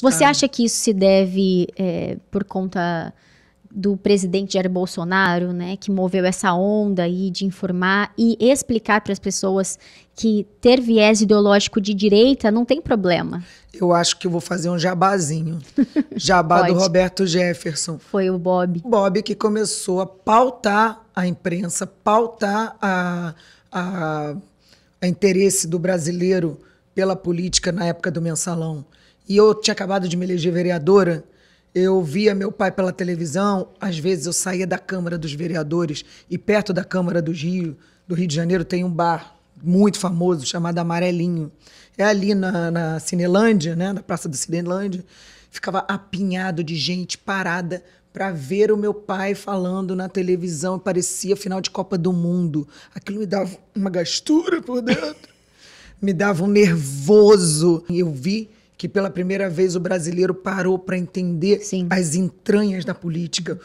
Você acha que isso se deve é, por conta do presidente Jair Bolsonaro, né, que moveu essa onda aí de informar e explicar para as pessoas que ter viés ideológico de direita não tem problema. Eu acho que eu vou fazer um jabazinho. Jabá do Roberto Jefferson. Foi o Bob. Bob que começou a pautar a imprensa, pautar a, a, a interesse do brasileiro pela política na época do mensalão e eu tinha acabado de me eleger vereadora, eu via meu pai pela televisão, às vezes eu saía da Câmara dos Vereadores e perto da Câmara do Rio, do Rio de Janeiro, tem um bar muito famoso chamado Amarelinho. É ali na, na Cinelândia, né, na Praça do Cinelândia, ficava apinhado de gente parada para ver o meu pai falando na televisão, parecia final de Copa do Mundo. Aquilo me dava uma gastura por dentro. me dava um nervoso. Eu vi que pela primeira vez o brasileiro parou para entender Sim. as entranhas da política,